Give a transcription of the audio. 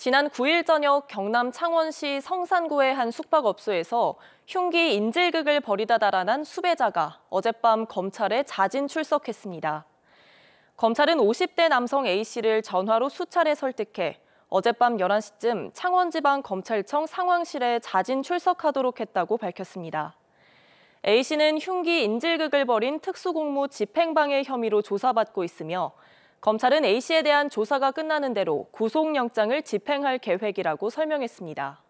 지난 9일 저녁 경남 창원시 성산구의 한 숙박업소에서 흉기 인질극을 벌이다 달아난 수배자가 어젯밤 검찰에 자진 출석했습니다. 검찰은 50대 남성 A씨를 전화로 수차례 설득해 어젯밤 11시쯤 창원지방검찰청 상황실에 자진 출석하도록 했다고 밝혔습니다. A씨는 흉기 인질극을 벌인 특수공무 집행방해 혐의로 조사받고 있으며 검찰은 A씨에 대한 조사가 끝나는 대로 구속영장을 집행할 계획이라고 설명했습니다.